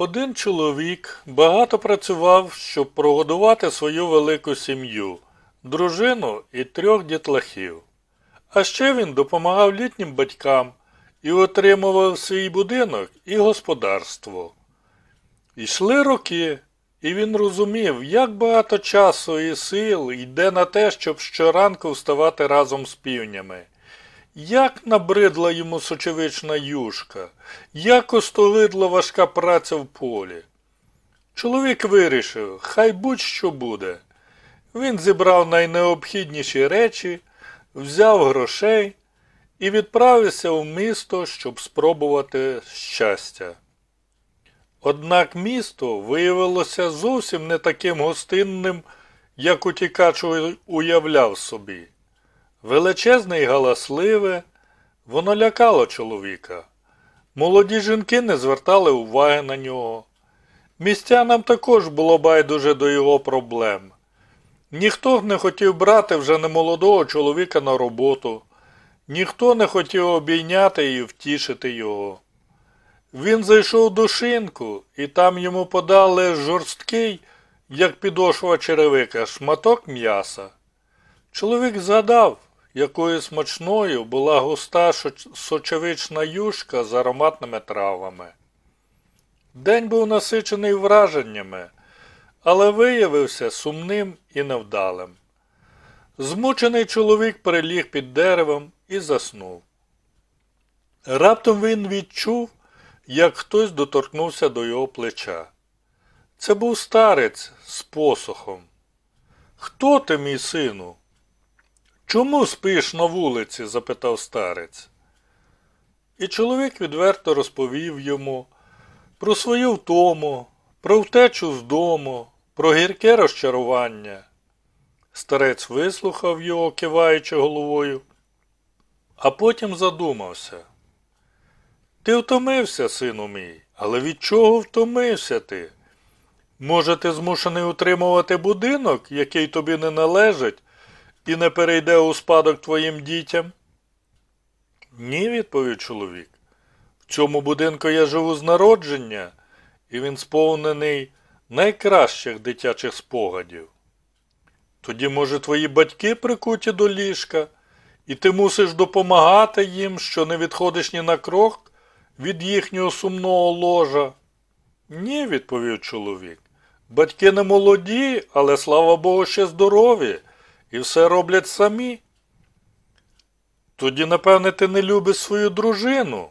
Один чоловік багато працював, щоб прогодувати свою велику сім'ю, дружину і трьох дітлахів. А ще він допомагав літнім батькам і отримував свій будинок і господарство. Ішли роки, і він розумів, як багато часу і сил йде на те, щоб щоранку вставати разом з півнями. Як набридла йому сочевична юшка, як остовидла важка праця в полі. Чоловік вирішив, хай будь що буде. Він зібрав найнеобхідніші речі, взяв грошей і відправився в місто, щоб спробувати щастя. Однак місто виявилося зовсім не таким гостинним, як утікач уявляв собі. Величезне і галасливе, воно лякало чоловіка. Молоді жінки не звертали уваги на нього. Містянам також було байдуже до його проблем. Ніхто не хотів брати вже немолодого чоловіка на роботу, ніхто не хотів обійняти і втішити його. Він зайшов до шинку, і там йому подали жорсткий, як підошва черевика, шматок м'яса. Чоловік згадав, якою смачною була густа сочевична юшка з ароматними травами. День був насичений враженнями, але виявився сумним і невдалим. Змучений чоловік переліг під деревом і заснув. Раптом він відчув, як хтось доторкнувся до його плеча. Це був старець з посохом. Хто ти, мій сину? Чому спиш на вулиці? запитав старець. І чоловік відверто розповів йому про свою втому, про втечу з дому, про гірке розчарування. Старець вислухав його, киваючи головою, а потім задумався. Ти втомився, сину мій, але від чого втомився ти? Може, ти змушений утримувати будинок, який тобі не належить, і не перейде у спадок твоїм дітям? Ні, відповів чоловік. В цьому будинку я живу з народження, і він сповнений найкращих дитячих спогадів. Тоді, може, твої батьки прикуті до ліжка, і ти мусиш допомагати їм, що не відходиш ні на крок від їхнього сумного ложа? Ні, відповів чоловік. Батьки не молоді, але слава Богу, ще здорові і все роблять самі. Тоді, напевне, ти не любиш свою дружину?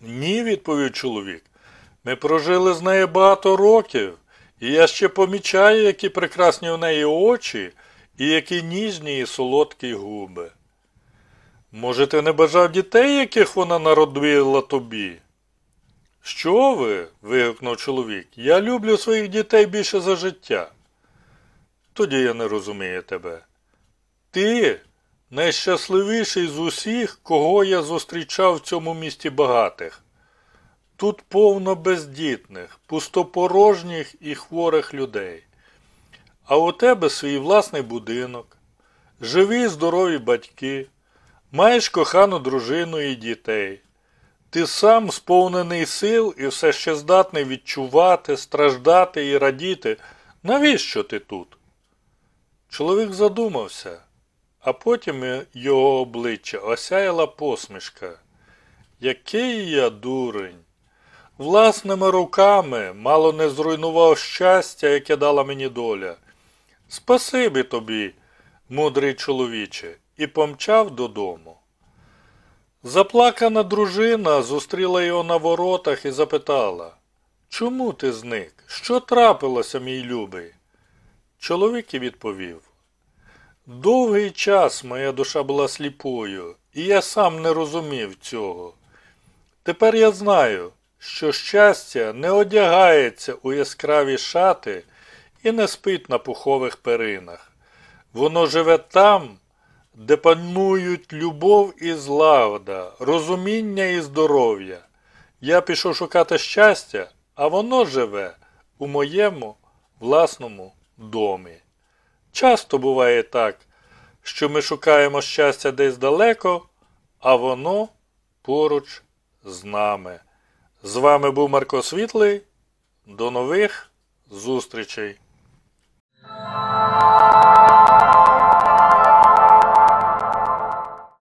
Ні, відповів чоловік. Ми прожили з нею багато років, і я ще помічаю, які прекрасні в неї очі і які ніжні і солодкі губи. Може, ти не бажав дітей, яких вона народила тобі? Що ви? вигукнув чоловік. Я люблю своїх дітей більше за життя тоді я не розумію тебе. Ти найщасливіший з усіх, кого я зустрічав в цьому місті багатих. Тут повно бездітних, пустопорожніх і хворих людей. А у тебе свій власний будинок, живі здорові батьки, маєш кохану дружину і дітей. Ти сам сповнений сил і все ще здатний відчувати, страждати і радіти. Навіщо ти тут? Чоловік задумався, а потім його обличчя осяяла посмішка. Який я дурень! Власними руками мало не зруйнував щастя, яке дала мені доля. Спасибі тобі, мудрий чоловіче, і помчав додому. Заплакана дружина зустріла його на воротах і запитала Чому ти зник? Що трапилося, мій любий? Чоловік і відповів Довгий час моя душа була сліпою, і я сам не розумів цього. Тепер я знаю, що щастя не одягається у яскраві шати і не спить на пухових перинах. Воно живе там, де панують любов і злагода, розуміння і здоров'я. Я пішов шукати щастя, а воно живе у моєму власному домі. Часто буває так, що ми шукаємо щастя десь далеко, а воно поруч з нами. З вами був Марко Світлий. До нових зустрічей!